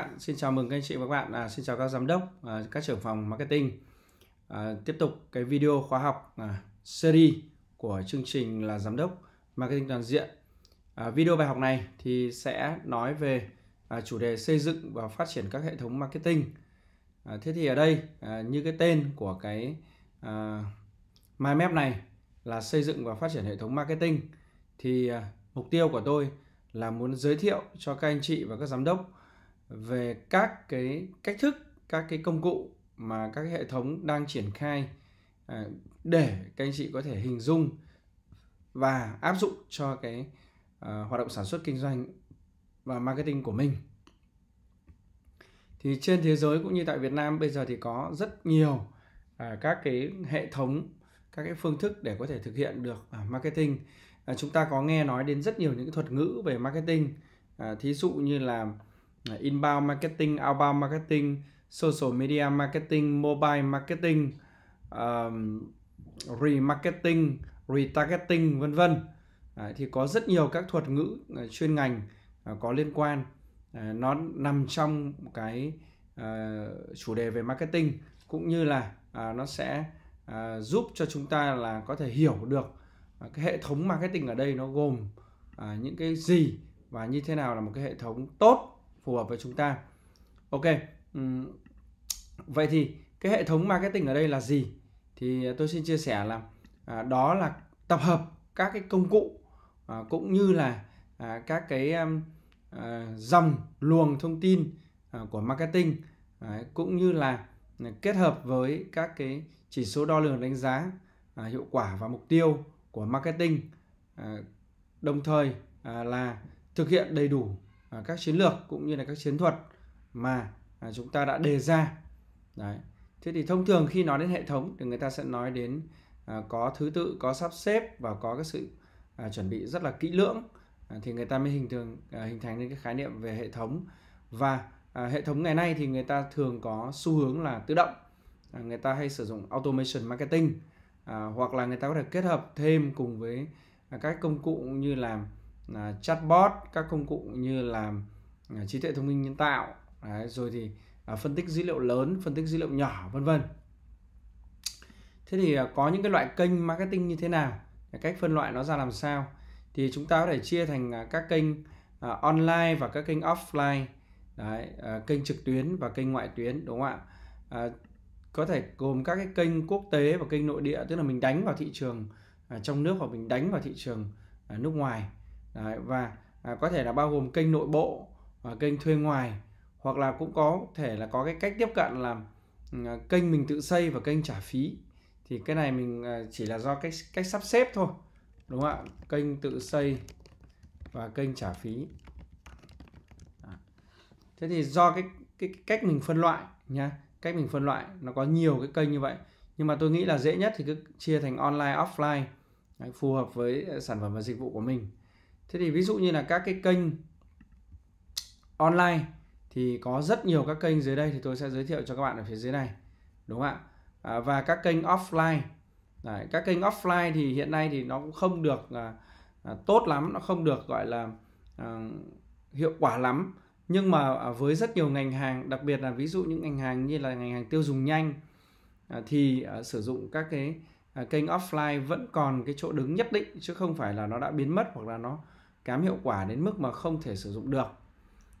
bạn, xin chào mừng các anh chị và các bạn, à, xin chào các giám đốc, à, các trưởng phòng marketing. À, tiếp tục cái video khóa học à, series của chương trình là giám đốc marketing toàn diện. À, video bài học này thì sẽ nói về à, chủ đề xây dựng và phát triển các hệ thống marketing. À, thế thì ở đây à, như cái tên của cái à, mindmap này là xây dựng và phát triển hệ thống marketing thì à, mục tiêu của tôi là muốn giới thiệu cho các anh chị và các giám đốc về các cái cách thức các cái công cụ mà các hệ thống đang triển khai à, để các anh chị có thể hình dung và áp dụng cho cái à, hoạt động sản xuất kinh doanh và marketing của mình thì trên thế giới cũng như tại Việt Nam bây giờ thì có rất nhiều à, các cái hệ thống các cái phương thức để có thể thực hiện được marketing chúng ta có nghe nói đến rất nhiều những thuật ngữ về marketing thí dụ như là inbound marketing outbound marketing social media marketing mobile marketing um, remarketing retargeting vân vân thì có rất nhiều các thuật ngữ à, chuyên ngành à, có liên quan à, nó nằm trong cái chủ đề về marketing cũng như là nó sẽ giúp cho chúng ta là có thể hiểu được cái hệ thống marketing ở đây nó gồm những cái gì và như thế nào là một cái hệ thống tốt phù hợp với chúng ta ok vậy thì cái hệ thống marketing ở đây là gì thì tôi xin chia sẻ là à, đó là tập hợp các cái công cụ à, cũng như là à, các cái à, dòng luồng thông tin à, của marketing à, cũng như là kết hợp với các cái chỉ số đo lường đánh giá à, hiệu quả và mục tiêu của marketing à, đồng thời à, là thực hiện đầy đủ À, các chiến lược cũng như là các chiến thuật mà à, chúng ta đã đề ra đấy thế thì thông thường khi nói đến hệ thống thì người ta sẽ nói đến à, có thứ tự có sắp xếp và có cái sự chuẩn bị rất là kỹ lưỡng thì người ta mới hình thường hình thành nên cái khái niệm về hệ thống và hệ thống ngày nay thì người ta thường có xu hướng là tự động người ta hay sử dụng automation marketing hoặc là người ta có thể kết hợp thêm cùng với các công cụ như là À, chatbot các công cụ như là à, trí tuệ thông minh nhân tạo Đấy, rồi thì à, phân tích dữ liệu lớn phân tích dữ liệu nhỏ vân vân thế thì có những cái loại kênh marketing như thế nào cách phân loại nó ra làm sao thì chúng ta có thể chia thành các kênh online và các kênh offline Đấy, kênh trực tuyến và kênh ngoại tuyến đúng không ạ à, có thể gồm các cái kênh quốc tế và kênh nội địa tức là mình đánh vào thị trường trong nước hoặc mình đánh vào thị trường nước ngoài Đấy, và à, có thể là bao gồm kênh nội bộ và kênh thuê ngoài hoặc là cũng có thể là có cái cách tiếp cận là ừ, à, kênh mình tự xây và kênh trả phí thì cái này mình à, chỉ là do cách cách sắp xếp thôi đúng không ạ kênh tự xây và kênh trả phí thế thì do cái, cái, cái cách mình phân loại nha cách mình phân loại nó có nhiều cái kênh như vậy nhưng mà tôi nghĩ là dễ nhất thì cứ chia thành online offline phù hợp với ờ, sản phẩm và dịch vụ của mình Thế thì ví dụ như là các cái kênh online thì có rất nhiều các kênh dưới đây thì tôi sẽ giới thiệu cho các bạn ở phía dưới này đúng không ạ à, và các kênh offline Đấy, các kênh offline thì hiện nay thì nó cũng không được à, à, tốt lắm nó không được gọi là à, hiệu quả lắm nhưng mà à, với rất nhiều ngành hàng đặc biệt là ví dụ những ngành hàng như là ngành hàng tiêu dùng nhanh à, thì à, sử dụng các cái à, kênh offline vẫn còn cái chỗ đứng nhất định chứ không phải là nó đã biến mất hoặc là nó kém hiệu quả đến mức mà không thể sử dụng được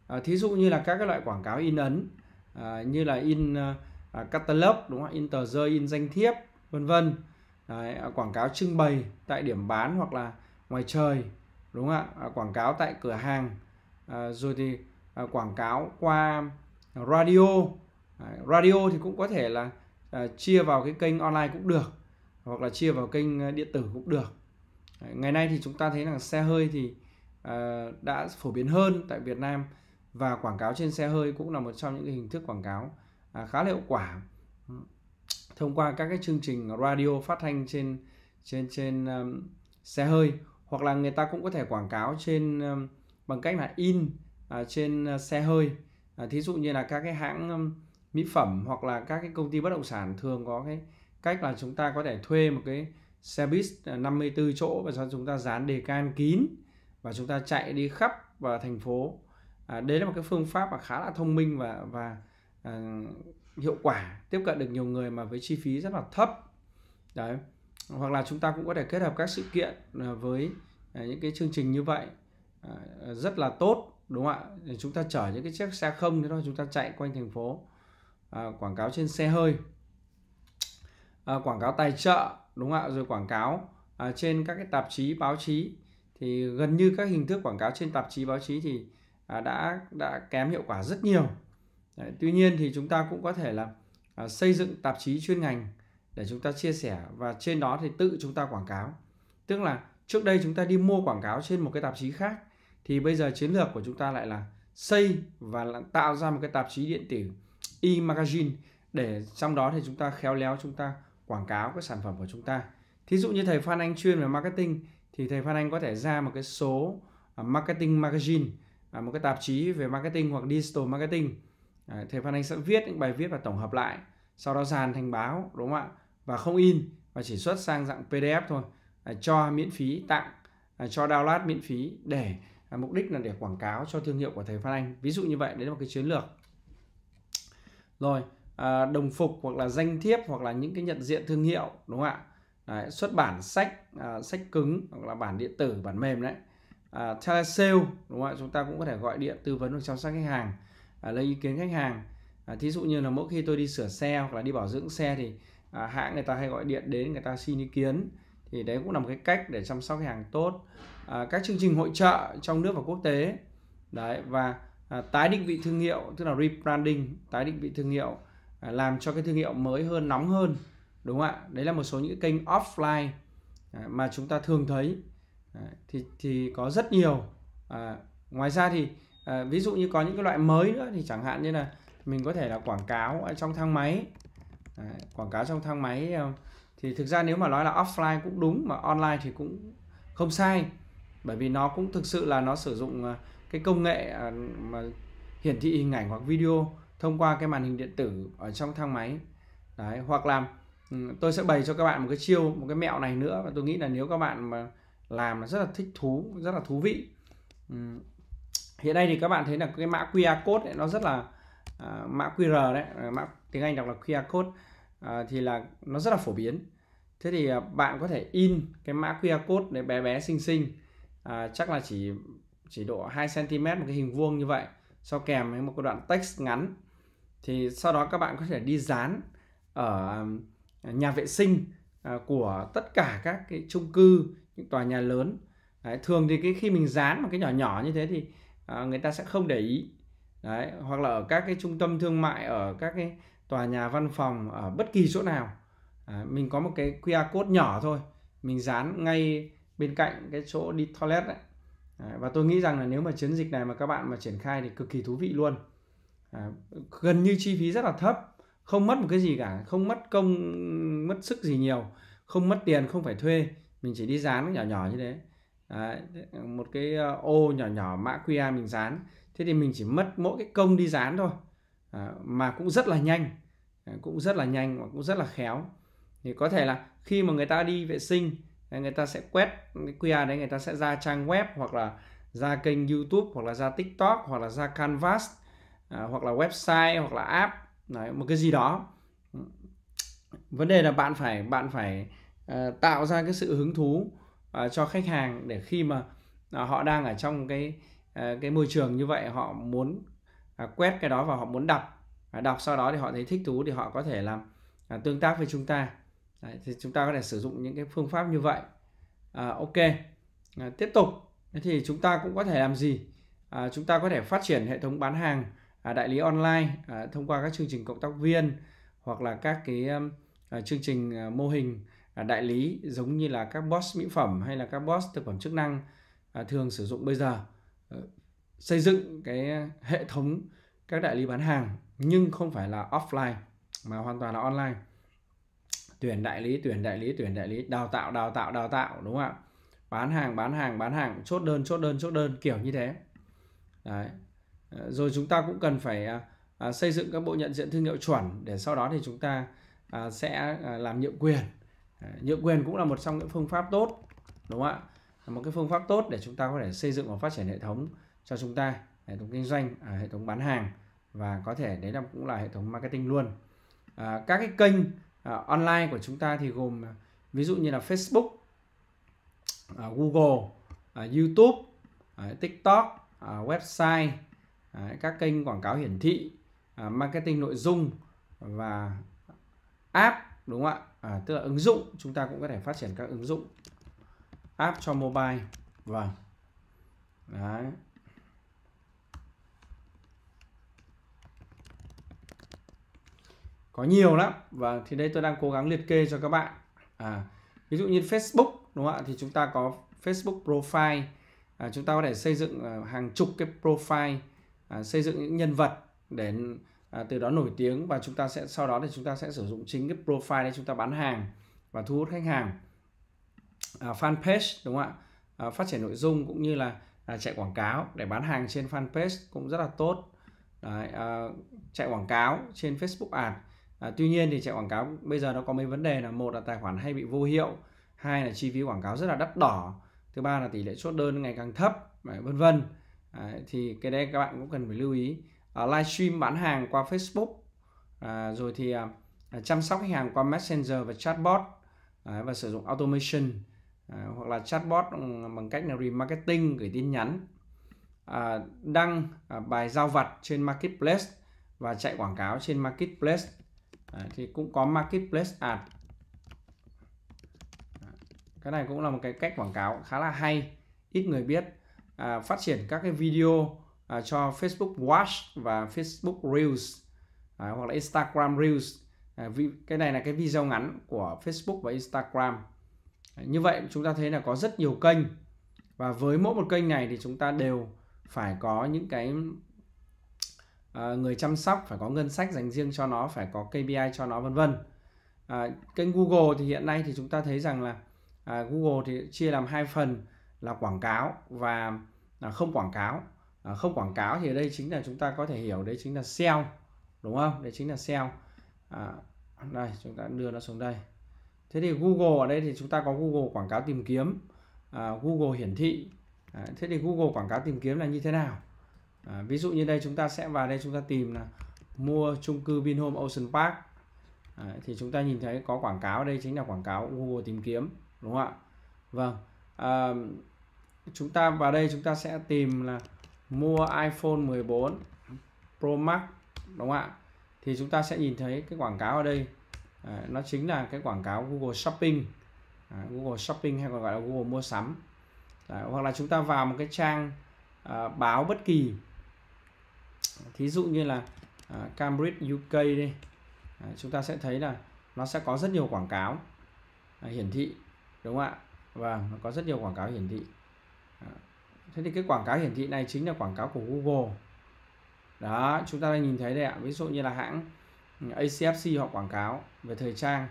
à, thí dụ như là các cái loại quảng cáo in ấn à, như là in à, catalog đúng không in tờ rơi in danh thiếp vân vân Đấy, à, quảng cáo trưng bày tại điểm bán hoặc là ngoài trời đúng không ạ à, quảng cáo tại cửa hàng à, rồi thì à, quảng cáo qua radio à, radio thì cũng có thể là à, chia vào cái kênh online cũng được hoặc là chia vào kênh à, điện tử cũng được ngày nay thì chúng ta thấy rằng xe hơi thì Ờ, đã phổ biến hơn tại Việt Nam và quảng cáo trên xe hơi cũng là một trong những hình thức quảng cáo à, khá là hiệu quả ừ. thông qua các cái chương trình radio phát thanh trên trên trên um, xe hơi hoặc là người ta cũng có thể quảng cáo trên um, bằng cách là in uh, trên uh, xe hơi uh, thí dụ như là các cái hãng um, mỹ phẩm hoặc là các cái công ty bất động sản thường có cái cách là chúng ta có thể thuê một cái xe buýt 54 chỗ và sau chúng ta dán đề can kín và chúng ta chạy đi khắp và thành phố à, đấy là một cái phương pháp mà khá là thông minh và và à, hiệu quả tiếp cận được nhiều người mà với chi phí rất là thấp đấy hoặc là chúng ta cũng có thể kết hợp các sự kiện à, với à, những cái chương trình như vậy à, rất là tốt đúng không ạ chúng ta chở những cái chiếc xe không thế đó chúng ta chạy quanh thành phố quảng cáo trên xe hơi quảng cáo tài trợ đúng không ạ rồi quảng cáo trên các cái tạp chí báo chí thì gần như các hình thức quảng cáo trên tạp chí báo chí thì à, đã đã kém hiệu quả rất nhiều Đấy, tuy nhiên thì chúng ta cũng có thể là à, xây dựng tạp chí chuyên ngành để chúng ta chia sẻ và trên đó thì tự chúng ta quảng cáo tức là trước đây chúng ta đi mua quảng cáo trên một cái tạp chí khác thì bây giờ chiến lược của chúng ta lại là xây và tạo ra một cái tạp chí điện tử e-magazine để trong đó thì chúng ta khéo léo chúng ta quảng cáo các sản phẩm của chúng ta thí dụ như thầy Phan Anh chuyên về marketing thì thầy Phan Anh có thể ra một cái số à, marketing magazine à, một cái tạp chí về marketing hoặc digital marketing à, thầy Phan Anh sẽ viết những bài viết và tổng hợp lại sau đó dàn thành báo đúng không ạ và không in và chỉ xuất sang dạng PDF thôi cho miễn phí tặng cho download miễn phí để mục đích là để quảng cáo cho thương hiệu của thầy Phan Anh ví dụ như vậy đấy là một cái chiến lược rồi đồng phục hoặc là danh thiếp hoặc là những cái nhận diện thương hiệu đúng không ạ đấy, xuất bản sách à, sách cứng hoặc là bản điện tử bản mềm đấy à, telesale đúng không ạ chúng ta cũng có thể gọi điện tư vấn được chăm sóc khách hàng à, lấy ý kiến khách hàng à, thí dụ như là mỗi khi tôi đi sửa xe hoặc là đi bảo dưỡng xe thì à, hãng người ta hay gọi điện đến người ta xin ý kiến thì đấy cũng là một cái cách để chăm sóc khách hàng tốt à, các chương trình hội trợ trong nước và quốc tế đấy và à, tái định vị thương hiệu tức là rebranding tái định vị thương hiệu à, làm cho cái thương hiệu mới hơn nóng hơn đúng không ạ đấy là một số những kênh offline à, mà chúng ta thường thấy à, thì thì có rất nhiều à, ngoài ra thì à, ví dụ như có những cái loại mới nữa thì chẳng hạn như là mình có thể là quảng cáo trong thang máy à, quảng cáo trong thang máy ờ, thì thực ra nếu mà nói là offline cũng đúng mà online thì cũng không sai bởi vì nó cũng thực sự là nó sử dụng ờ, cái công nghệ ờ, mà hiển thị hình ảnh hoặc video thông qua cái màn hình điện tử ở trong thang máy đấy hoặc làm Ừ, tôi sẽ bày cho các bạn một cái chiêu một cái mẹo này nữa và tôi nghĩ là nếu các bạn mà làm là rất là thích thú rất là thú vị ừ. hiện nay thì các bạn thấy là cái mã QR code ấy, nó rất là uh, mã QR đấy à, mã tiếng Anh đọc là QR code uh, thì là nó rất là phổ biến thế thì bạn có thể in cái mã QR code để bé bé xinh xinh uh, chắc là chỉ chỉ độ 2 cm một cái hình vuông như vậy sau kèm với một cái đoạn text ngắn thì sau đó các bạn có thể đi dán ở uh, nhà vệ sinh à, của tất cả các cái chung cư những tòa nhà lớn đấy, thường thì cái khi mình dán một cái nhỏ nhỏ như thế thì à, người ta sẽ không để ý đấy hoặc là ở các cái trung tâm thương mại ở các cái tòa nhà văn phòng ở bất kỳ chỗ nào à, mình có một cái QR code nhỏ thôi mình dán ngay bên cạnh cái chỗ đi toilet đấy À, và tôi nghĩ rằng là nếu mà chiến dịch này mà các bạn mà triển khai thì cực kỳ thú vị luôn à, gần như chi phí rất là thấp không mất một cái gì cả không mất công mất sức gì nhiều không mất tiền không phải thuê mình chỉ đi dán nhỏ nhỏ như thế Đấy, một cái ờ, ô nhỏ nhỏ mã QR mình dán thế thì mình chỉ mất mỗi cái công đi dán thôi à, mà cũng rất là nhanh ờ, cũng rất là nhanh và cũng rất là khéo thì có thể là khi mà người ta đi vệ sinh người ta sẽ quét cái QR đấy người ta sẽ ra trang web hoặc là ra kênh YouTube hoặc là ra TikTok hoặc là ra Canvas à, hoặc là website hoặc là app Đấy, một cái gì đó vấn đề là bạn phải bạn phải uh, tạo ra cái sự hứng thú uh, cho khách hàng để khi mà uh, họ đang ở trong cái uh, cái môi trường như vậy họ muốn uh, quét cái đó và họ muốn đọc uh, đọc sau đó thì họ thấy thích thú thì họ có thể làm uh, tương tác với chúng ta Đấy, thì chúng ta có thể sử dụng những cái phương pháp như vậy à, ok à, tiếp tục thì chúng ta cũng có thể làm gì à, chúng ta có thể phát triển hệ thống bán hàng À, đại lý online à, thông qua các chương trình cộng tác viên hoặc là các cái um, à, chương trình à, mô hình à, đại lý giống như là các boss mỹ phẩm hay là các boss thực phẩm chức năng à, thường sử dụng bây giờ à, xây dựng cái hệ thống các đại lý bán hàng nhưng không phải là offline mà hoàn toàn là online tuyển đại lý tuyển đại lý tuyển đại lý đào tạo đào tạo đào tạo đúng không ạ bán hàng bán hàng bán hàng chốt đơn chốt đơn chốt đơn kiểu như thế đấy Ờ, rồi chúng ta cũng cần phải à, à, xây dựng các bộ nhận diện thương hiệu chuẩn để sau đó thì chúng ta à, sẽ làm nhượng quyền ờ, nhượng quyền cũng là một trong những phương pháp tốt đúng không ạ là một cái phương pháp tốt để chúng ta có thể xây dựng và phát triển hệ thống cho chúng ta hệ thống kinh doanh hệ thống bán hàng và có thể đấy là cũng là hệ thống marketing luôn ờ, các cái kênh online của chúng ta thì gồm ví dụ như là Facebook Google YouTube TikTok website các kênh quảng cáo hiển thị à, marketing nội dung và app đúng không ạ à, tức là ứng dụng chúng ta cũng có thể phát triển các ứng dụng app cho mobile và vâng. đấy có nhiều lắm và vâng, thì đây tôi đang cố gắng liệt kê cho các bạn à, ví dụ như Facebook đúng không ạ thì chúng ta có Facebook profile à, chúng ta có thể xây dựng à, hàng chục cái profile À, xây dựng những nhân vật để à, từ đó nổi tiếng và chúng ta sẽ sau đó thì chúng ta sẽ sử dụng chính cái profile để chúng ta bán hàng và thu hút khách hàng à, fanpage đúng không ạ à, phát triển nội dung cũng như là à, chạy quảng cáo để bán hàng trên fanpage cũng rất là tốt Đấy, à, chạy quảng cáo trên Facebook Ads à, tuy nhiên thì chạy quảng cáo bây giờ nó có mấy vấn đề là một là tài khoản hay bị vô hiệu hai là chi phí quảng cáo rất là đắt đỏ thứ ba là tỷ lệ chốt đơn ngày càng thấp vân vân Đấy, thì cái đấy các bạn cũng cần phải lưu ý à, livestream bán hàng qua Facebook à, rồi thì à, chăm sóc khách hàng qua Messenger và chatbot à, và sử dụng automation à, hoặc là chatbot ừ, bằng cách là remarketing gửi tin nhắn à, đăng à, bài giao vặt trên marketplace và chạy quảng cáo trên marketplace à, thì cũng có marketplace ad cái này cũng là một cái cách quảng cáo khá là hay ít người biết à, phát triển các cái video à, cho Facebook Watch và Facebook Reels à, hoặc là Instagram Reels à, vì, cái này là cái video ngắn của Facebook và Instagram à, như vậy chúng ta thấy là có rất nhiều kênh và với mỗi một kênh này thì chúng ta đều phải có những cái à, người chăm sóc phải có ngân sách dành riêng cho nó phải có KPI cho nó vân vân à, kênh Google thì hiện nay thì chúng ta thấy rằng là à, Google thì chia làm hai phần là quảng cáo và à, không quảng cáo à, không quảng cáo thì ở đây chính là chúng ta có thể hiểu đấy chính là SEO đúng không đấy chính là SEO à, đây chúng ta đưa nó xuống đây thế thì Google ở đây thì chúng ta có Google quảng cáo tìm kiếm à, Google hiển thị à, thế thì Google quảng cáo tìm kiếm là như thế nào à, ví dụ như đây chúng ta sẽ vào đây chúng ta tìm là mua chung cư Vinhome Ocean Park à, thì chúng ta nhìn thấy có quảng cáo đây chính là quảng cáo Google tìm kiếm đúng không ạ vâng à, chúng ta vào đây chúng ta sẽ tìm là mua iPhone 14 Pro Max đúng không ạ thì chúng ta sẽ nhìn thấy cái quảng cáo ở đây à, nó chính là cái quảng cáo Google Shopping à, Google Shopping hay còn gọi là Google mua sắm à, hoặc là chúng ta vào một cái trang à, báo bất kỳ thí dụ như là à, Cambridge UK đi à, chúng ta sẽ thấy là nó sẽ có rất nhiều quảng cáo à, hiển thị đúng không ạ và vâng, nó có rất nhiều quảng cáo hiển thị thế thì cái quảng cáo hiển thị này chính là quảng cáo của Google đó chúng ta đang nhìn thấy đây ạ ví dụ như là hãng ACFC họ quảng cáo về thời trang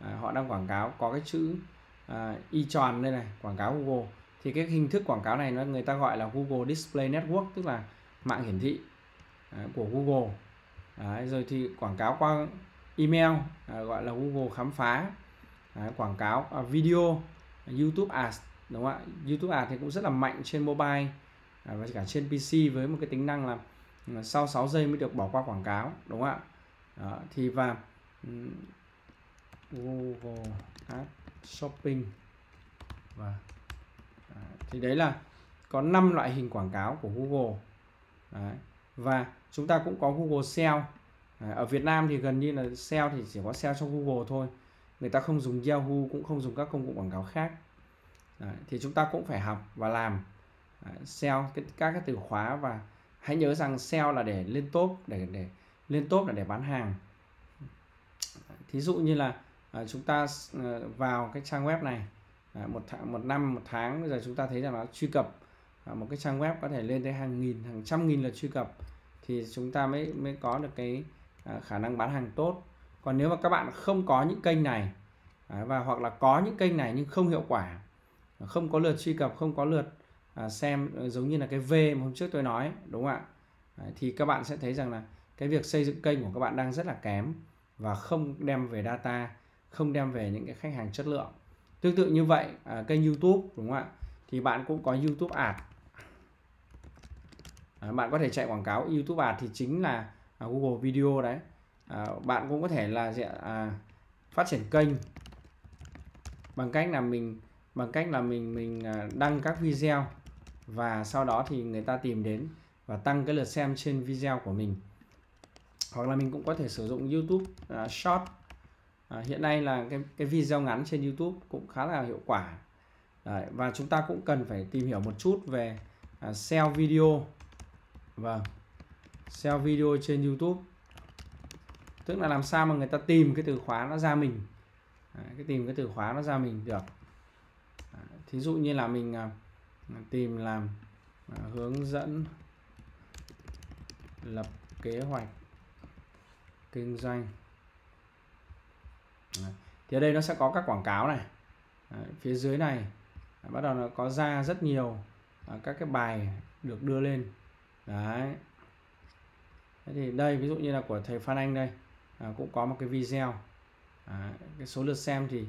à, họ đang quảng cáo có cái chữ à, y tròn đây này quảng cáo Google thì cái hình thức quảng cáo này nó người ta gọi là Google Display Network tức là mạng hiển thị à, của Google à, rồi thì quảng cáo qua email à, gọi là Google khám phá à, quảng cáo à, video YouTube Ads đúng không ạ YouTube Ads thì cũng rất là mạnh trên mobile à, và cả trên PC với một cái tính năng là ừ, sau 6 giây mới được bỏ qua quảng cáo đúng không ạ thì và ừ, Google Ads Shopping và à, thì đấy là có 5 loại hình quảng cáo của Google đấy. và chúng ta cũng có Google SEO à, ở Việt Nam thì gần như là SEO thì chỉ có SEO trong Google thôi người ta không dùng Yahoo cũng không dùng các công cụ quảng cáo khác Đấy, thì chúng ta cũng phải học và làm SEO cái, các cái từ khóa và hãy nhớ rằng SEO là để lên top để để lên top là để bán hàng thí dụ như là à, chúng ta à, vào cái trang web này à, một tháng một năm một tháng bây giờ chúng ta thấy rằng nó truy cập à, một cái trang web có thể lên tới hàng nghìn hàng trăm nghìn lượt truy cập thì chúng ta mới mới có được cái à, khả năng bán hàng tốt còn nếu mà các bạn không có những kênh này à, và hoặc là có những kênh này nhưng không hiệu quả không có lượt truy cập không có lượt à, xem ờ, giống như là cái V mà hôm trước tôi nói đúng không ạ thì các bạn sẽ thấy rằng là cái việc xây dựng kênh của các bạn đang rất là kém và không đem về data không đem về những cái khách hàng chất lượng tương tự như vậy à, kênh YouTube đúng không ạ thì bạn cũng có YouTube Ad à, bạn có thể chạy quảng cáo YouTube Ad thì chính là Google Video đấy bạn cũng có thể là phát triển kênh bằng cách là mình bằng cách là mình mình à, đăng các video và sau đó thì người ta tìm đến và tăng cái lượt xem trên video của mình hoặc là mình cũng có thể sử dụng YouTube uh, Short uh, hiện nay là cái cái video ngắn trên YouTube cũng khá là hiệu quả Đấy, và chúng ta cũng cần phải tìm hiểu một chút về uh, SEO video và vâng, SEO video trên YouTube tức là làm sao mà người ta tìm cái từ khóa nó ra mình Đấy, cái tìm cái từ khóa nó ra mình được thí dụ như là mình à, tìm làm à, hướng dẫn lập kế hoạch kinh doanh thì ở đây nó sẽ có các quảng cáo này phía dưới này à, bắt đầu nó có ra rất nhiều các cái bài được đưa lên đấy Thế thì đây ví dụ như là của thầy Phan Anh đây cũng có một cái video cái số lượt xem thì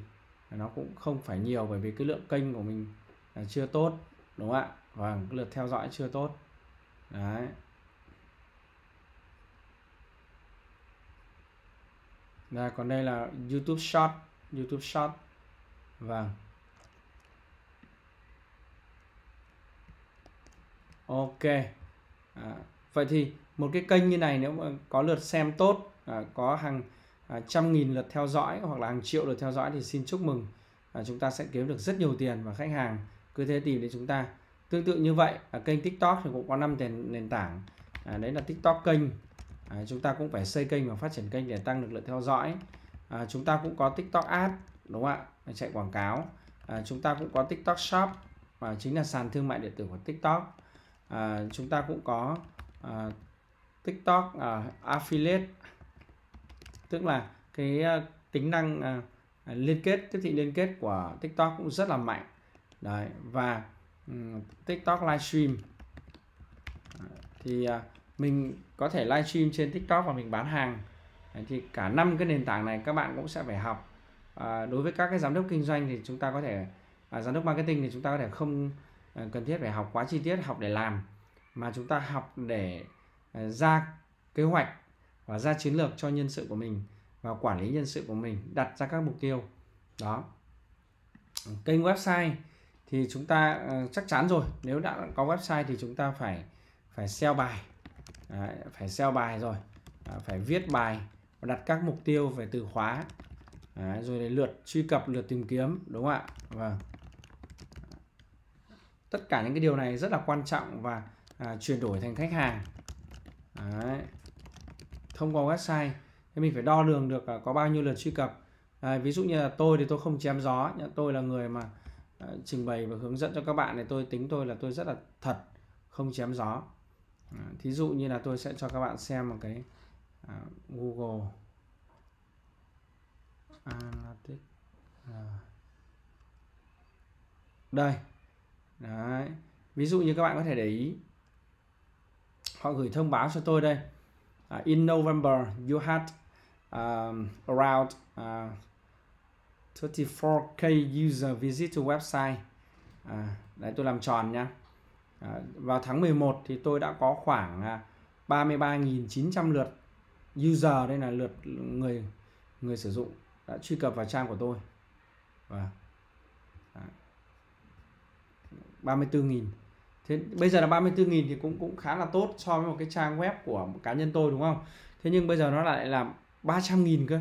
nó cũng không phải nhiều bởi vì cái lượng kênh của mình là chưa tốt đúng không ạ và vâng, cái lượt theo dõi chưa tốt đấy Đây, còn đây là YouTube Short, YouTube Short. Vâng. Ok. À, vậy thì một cái kênh như này nếu mà có lượt xem tốt, à, có hàng À, trăm nghìn lượt theo dõi hoặc là hàng triệu lượt theo dõi thì xin chúc mừng à, chúng ta sẽ kiếm được rất nhiều tiền và khách hàng cứ thế tìm đến chúng ta tương tự như vậy ở à, kênh tiktok thì cũng có năm nền, nền tảng à, đấy là tiktok kênh à, chúng ta cũng phải xây kênh và phát triển kênh để tăng được lượt theo dõi à, chúng ta cũng có tiktok ad đúng không ạ chạy quảng cáo à, chúng ta cũng có tiktok shop và chính là sàn thương mại điện tử của tiktok à, chúng ta cũng có à, tiktok à, affiliate tức là cái ờ, tính năng ờ, liên kết tiếp thị liên kết của TikTok cũng rất là mạnh đấy và um, TikTok livestream thì ờ, mình có thể livestream trên TikTok và mình bán hàng thì cả năm cái nền tảng này các bạn cũng sẽ phải học à, đối với các cái giám đốc kinh doanh thì chúng ta có thể à, giám đốc marketing thì chúng ta có thể không cần thiết phải học quá chi tiết học để làm mà chúng ta học để ra kế hoạch và ra chiến lược cho nhân sự của mình và quản lý nhân sự của mình đặt ra các mục tiêu đó kênh website thì chúng ta ờ, chắc chắn rồi nếu đã có website thì chúng ta phải phải sell bài Đấy, phải sell bài rồi à, phải viết bài và đặt các mục tiêu về từ khóa Đấy, rồi để lượt truy cập lượt tìm kiếm đúng không ạ vâng tất cả những cái điều này rất là quan trọng và à, chuyển đổi thành khách hàng Đấy thông qua website thì mình phải đo lường được à, có bao nhiêu lượt truy cập à, ví dụ như là tôi thì tôi không chém gió tôi là người mà à, trình bày và hướng dẫn cho các bạn này tôi tính tôi là tôi rất là thật không chém gió à, thí dụ như là tôi sẽ cho các bạn xem một cái à, Google Analytics à. đây đấy ví dụ như các bạn có thể để ý họ gửi thông báo cho tôi đây uh, in November you had um, around uh, 34k user visit to website à, đấy tôi làm tròn nhá à, vào tháng 11 thì tôi đã có khoảng à, uh, 33.900 lượt user đây là lượt người người sử dụng đã truy cập vào trang của tôi và 34.000 à, thế bây giờ là 34.000 thì cũng cũng khá là tốt so với một cái trang web của cá nhân tôi đúng không thế nhưng bây giờ nó lại là 300.000 cơ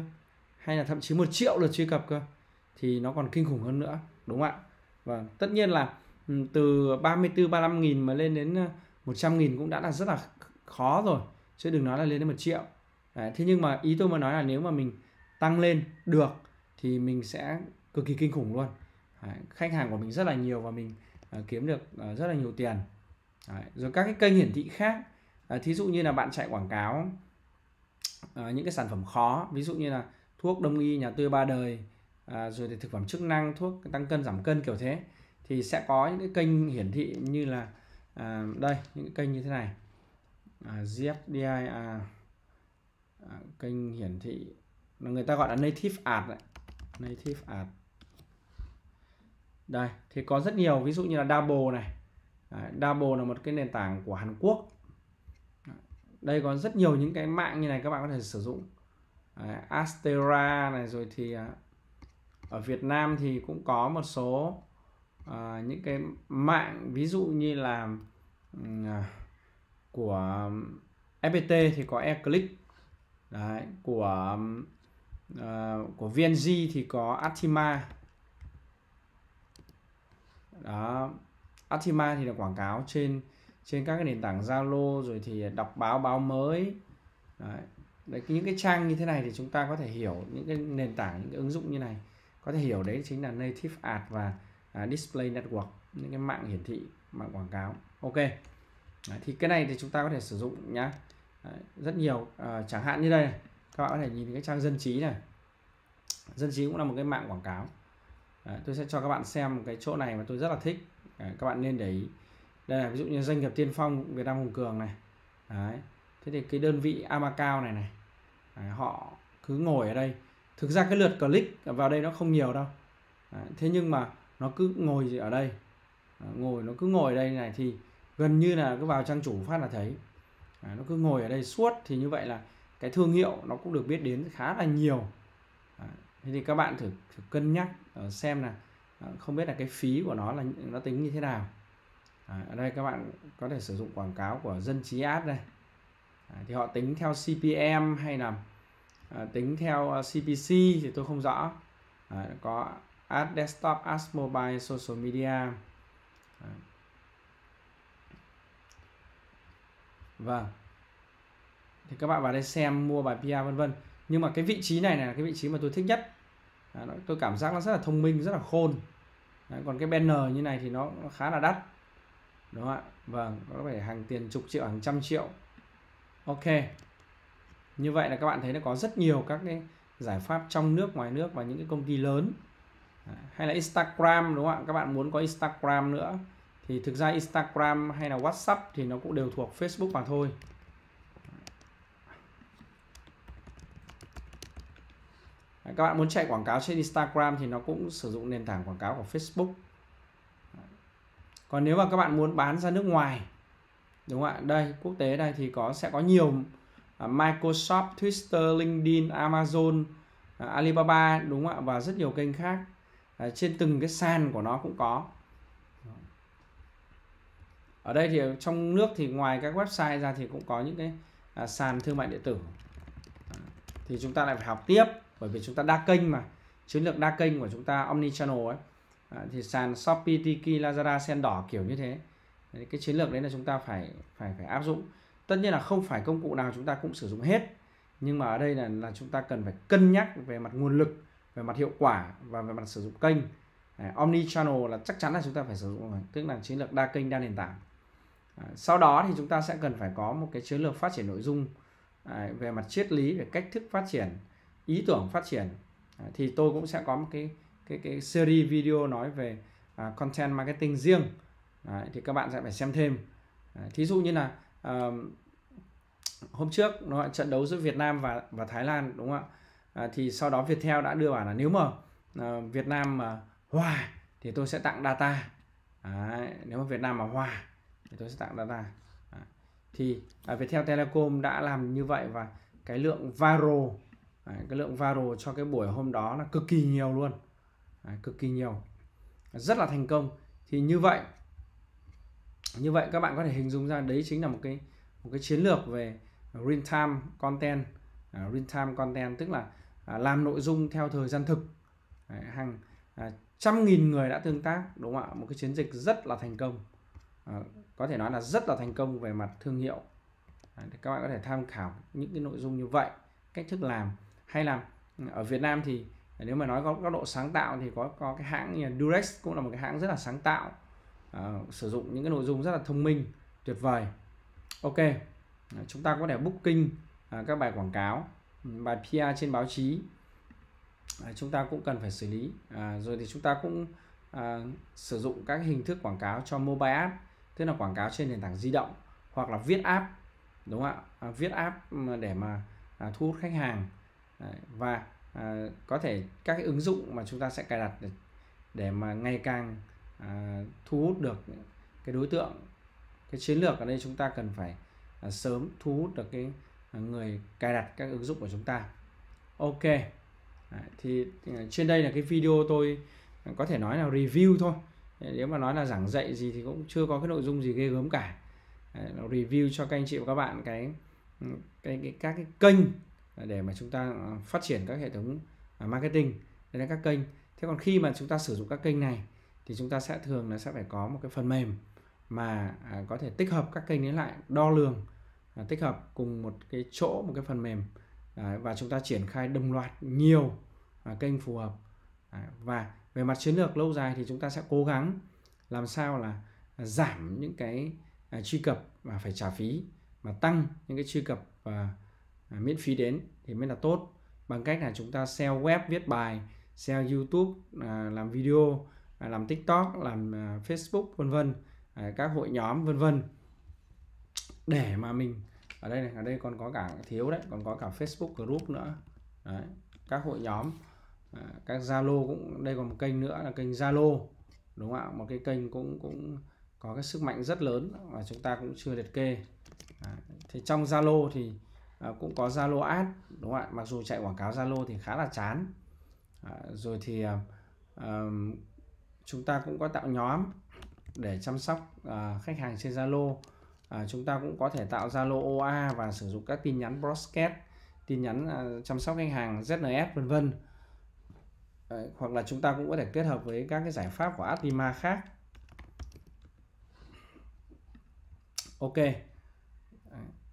hay là thậm chí một triệu lượt truy cập cơ thì nó còn kinh khủng hơn nữa đúng không ạ và tất nhiên là ừ, từ 34 35 nghìn mà lên đến 100 ờ, nghìn cũng đã là rất là khó rồi chứ đừng nói là lên đến một triệu Đấy, thế nhưng mà ý tôi mà nói là nếu mà mình tăng lên được thì mình sẽ cực kỳ kinh khủng luôn Đấy, khách hàng của mình rất là nhiều và mình Ờ, kiếm được ờ, rất là nhiều tiền rồi các cái kênh hiển thị khác ờ, thí dụ như là bạn chạy quảng cáo những cái sản phẩm khó ví dụ như là thuốc đông y nhà tươi ba đời rồi thì thực phẩm chức năng thuốc tăng cân giảm cân kiểu thế thì sẽ có những cái kênh hiển thị như là đây những cái kênh như thế này à, kênh hiển thị người ta gọi là native ad đấy native ad đây thì có rất nhiều ví dụ như là Double này Đấy, Double là một cái nền tảng của Hàn Quốc đây có rất nhiều những cái mạng như này các bạn có thể sử dụng Đấy, Astera này rồi thì à, ở Việt Nam thì cũng có một số uh, những cái mạng ví dụ như là uh, của FPT thì có eClick Đấy, của uh, của VNG thì có Atima đó Atima thì là quảng cáo trên trên các cái nền tảng Zalo rồi thì đọc báo báo mới Đấy. Đấy, những cái trang như thế này thì chúng ta có thể hiểu những cái nền tảng những cái ứng dụng như này có thể hiểu đấy chính là native ad và à, display network những cái mạng hiển thị mạng quảng cáo ok đấy, thì cái này thì chúng ta có thể sử dụng nhá đấy, rất nhiều à, chẳng hạn như đây các bạn có thể nhìn cái trang dân trí này dân trí cũng là một cái mạng quảng cáo tôi sẽ cho các bạn xem cái chỗ này mà tôi rất là thích à, các bạn nên để ý đây là ví dụ như doanh nghiệp tiên phong Việt Nam Hùng Cường này Đấy. thế thì cái đơn vị Amacao này này Đấy, họ cứ ngồi ở đây thực ra cái lượt click vào đây nó không nhiều đâu Đấy. thế nhưng mà nó cứ ngồi ở đây à, ngồi nó cứ ngồi ở đây này thì gần như là cứ vào trang chủ phát là thấy Đấy, nó cứ ngồi ở đây suốt thì như vậy là cái thương hiệu nó cũng được biết đến khá là nhiều Đấy thế thì các bạn thử, thử cân nhắc ờ, xem là ờ, không biết là cái phí của nó là nó tính như thế nào à, ở đây các bạn có thể sử dụng quảng cáo của dân trí ad đây à, thì họ tính theo cpm hay là à, tính theo cpc thì tôi không rõ à, có ad desktop ad mobile social media à. vâng thì các bạn vào đây xem mua bài pr vân vân nhưng mà cái vị trí này là cái vị trí mà tôi thích nhất Đấy, tôi cảm giác nó rất là thông minh rất là khôn Đấy, còn cái banner như này thì nó, nó khá là đắt đúng không ạ vâng nó phải hàng tiền chục triệu hàng trăm triệu ok như vậy là các bạn thấy nó có rất nhiều các cái giải pháp trong nước ngoài nước và những cái công ty lớn hay là Instagram đúng không ạ các bạn muốn có Instagram nữa thì thực ra Instagram hay là WhatsApp thì nó cũng đều thuộc Facebook mà thôi các bạn muốn chạy quảng cáo trên Instagram thì nó cũng sử dụng nền tảng quảng cáo của Facebook còn nếu mà các bạn muốn bán ra nước ngoài đúng không ạ đây quốc tế đây thì có sẽ có nhiều à, Microsoft, Twitter, LinkedIn, Amazon, à, Alibaba đúng không ạ và rất nhiều kênh khác à, trên từng cái sàn của nó cũng có ở đây thì trong nước thì ngoài các website ra thì cũng có những cái sàn thương mại điện tử thì chúng ta lại phải học tiếp bởi vì chúng ta đa kênh mà chiến lược đa kênh của chúng ta omni channel ấy à, thì sàn shopee tiki lazada sen đỏ kiểu như thế đấy, cái chiến lược đấy là chúng ta phải phải phải áp dụng tất nhiên là không phải công cụ nào chúng ta cũng sử dụng hết nhưng mà ở đây là là chúng ta cần phải cân nhắc về mặt nguồn lực về mặt hiệu quả và về mặt sử dụng kênh à, omni channel là chắc chắn là chúng ta phải sử dụng rồi tức là chiến lược đa kênh đa nền tảng à, sau đó thì chúng ta sẽ cần phải có một cái chiến lược phát triển nội dung à, về mặt triết lý về cách thức phát triển ý tưởng phát triển à, thì tôi cũng sẽ có một cái cái cái series video nói về à, content marketing riêng à, thì các bạn sẽ phải xem thêm à, thí dụ như là à, hôm trước nó trận đấu giữa Việt Nam và và Thái Lan đúng không ạ à, thì sau đó Viettel đã đưa bản là nếu mà à, Việt Nam mà hòa thì tôi sẽ tặng data à, nếu mà Việt Nam mà hòa thì tôi sẽ tặng data à, thì à, Viettel Telecom đã làm như vậy và cái lượng viral Đấy, cái lượng viral cho cái buổi hôm đó là cực kỳ nhiều luôn Đấy, cực kỳ nhiều rất là thành công thì như vậy như vậy các bạn có thể hình dung ra đấy chính là một cái một cái chiến lược về real time content uh, real time content tức là uh, làm nội dung theo thời gian thực Đấy, hàng uh, trăm nghìn người đã tương tác đúng không ạ một cái chiến dịch rất là thành công uh, có thể nói là rất là thành công về mặt thương hiệu Đấy, các bạn có thể tham khảo những cái nội dung như vậy cách thức làm hay là ừ, ở Việt Nam thì nếu mà nói có góc độ sáng tạo thì có có cái hãng như Durex cũng là một cái hãng rất là sáng tạo uh, sử dụng những cái nội dung rất là thông minh tuyệt vời ok chúng ta có thể booking uh, các bài quảng cáo ừ, bài PR trên báo chí uh, chúng ta cũng cần phải xử lý uh, rồi thì chúng ta cũng uh, sử dụng các hình thức quảng cáo cho mobile app tức là quảng cáo trên nền tảng di động hoặc là viết app đúng không ạ à, viết app để mà à, thu hút khách hàng và à, có thể các cái ứng dụng mà chúng ta sẽ cài đặt để, để mà ngày càng à, thu hút được cái đối tượng cái chiến lược ở đây chúng ta cần phải à, sớm thu hút được cái à, người cài đặt các ứng dụng của chúng ta ok Đấy, thì, trên đây là cái video tôi à, có thể nói là review thôi nếu mà nói là giảng dạy gì thì cũng chưa có cái nội dung gì ghê gớm cả Đấy, review cho các anh chị và các bạn cái ừ, cái, cái các cái kênh để mà chúng ta ờ, phát triển các hệ thống ờ, marketing đây là các kênh thế còn khi mà chúng ta sử dụng các kênh này thì chúng ta sẽ thường là sẽ phải có một cái phần mềm mà à, có thể tích hợp các kênh đến lại đo lường à, tích hợp cùng một cái chỗ một cái phần mềm à, và chúng ta triển khai đồng loạt nhiều kênh phù hợp và về mặt chiến lược lâu dài thì chúng ta sẽ cố gắng làm sao là giảm những cái truy cập mà phải trả phí mà tăng những cái truy cập và à, miễn phí đến thì mới là tốt bằng cách là chúng ta SEO web viết bài SEO YouTube à, làm video à, làm TikTok làm à, Facebook vân vân à, các hội nhóm vân vân để mà mình ở đây này ở đây còn có cả thiếu đấy còn có cả Facebook group nữa đấy, các hội nhóm à, các Zalo cũng đây còn một kênh nữa là kênh Zalo đúng không ạ một cái kênh cũng cũng có cái sức mạnh rất lớn và chúng ta cũng chưa liệt kê à, thì trong Zalo thì Ờ, cũng có Zalo Ad đúng không ạ mặc dù chạy quảng cáo Zalo thì khá là chán à, rồi thì à, chúng ta cũng có tạo nhóm để chăm sóc à, khách hàng trên Zalo à, chúng ta cũng có thể tạo Zalo OA và sử dụng các tin nhắn broadcast tin nhắn à, chăm sóc khách hàng ZNS vân vân à, hoặc là chúng ta cũng có thể kết hợp với các cái giải pháp của Atima khác Ok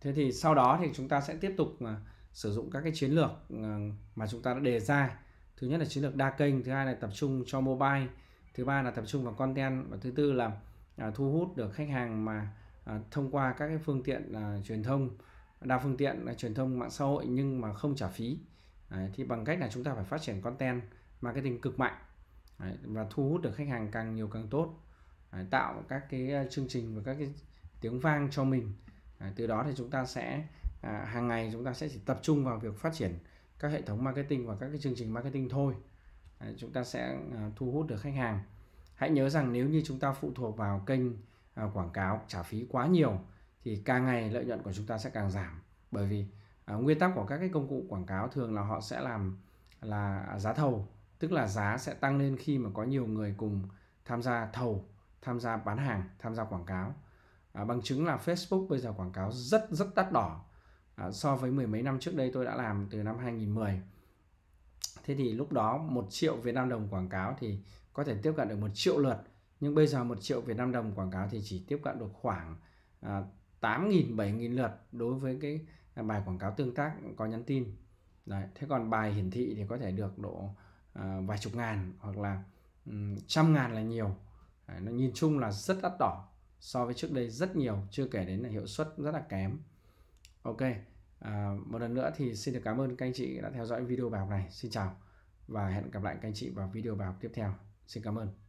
Thế thì sau đó thì chúng ta sẽ tiếp tục uh, sử dụng các cái chiến lược à, mà chúng ta đã đề ra. Thứ nhất là chiến lược đa kênh, thứ hai là tập trung cho mobile, thứ ba là tập trung vào content và thứ tư là uh, thu hút được khách hàng mà uh, thông qua các cái phương tiện uh, truyền thông đa phương tiện uh, truyền thông mạng xã hội nhưng mà không trả phí. Đấy, thì bằng cách là chúng ta phải phát triển content marketing cực mạnh Đấy, và thu hút được khách hàng càng nhiều càng tốt. Đấy, tạo các cái chương trình và các cái tiếng vang cho mình từ đó thì chúng ta sẽ à, hàng ngày chúng ta sẽ chỉ tập trung vào việc phát triển các hệ thống marketing và các cái chương trình marketing thôi à, chúng ta sẽ à, thu hút được khách hàng hãy nhớ rằng nếu như chúng ta phụ thuộc vào kênh à, quảng cáo trả phí quá nhiều thì càng ngày lợi nhuận của chúng ta sẽ càng giảm bởi vì à, nguyên tắc của các cái công cụ quảng cáo thường là họ sẽ làm là giá thầu tức là giá sẽ tăng lên khi mà có nhiều người cùng tham gia thầu tham gia bán hàng tham gia quảng cáo à, bằng chứng là Facebook bây giờ quảng cáo rất rất đắt đỏ à, so với mười mấy năm trước đây tôi đã làm từ năm 2010 thế thì lúc đó một triệu Việt Nam đồng quảng cáo thì có thể tiếp cận được một triệu lượt nhưng bây giờ một triệu Việt Nam đồng quảng cáo thì chỉ tiếp cận được khoảng à, 8.000 7.000 lượt đối với cái bài quảng cáo tương tác có nhắn tin Đấy, thế còn bài hiển thị thì có thể được độ à, vài chục ngàn hoặc là um, trăm ngàn là nhiều Đấy, nó nhìn chung là rất đắt đỏ so với trước đây rất nhiều chưa kể đến là hiệu suất rất là kém ok à, một lần nữa thì xin được cảm ơn các anh chị đã theo dõi video bài học này xin chào và hẹn gặp lại các anh chị vào video bài học tiếp theo xin cảm ơn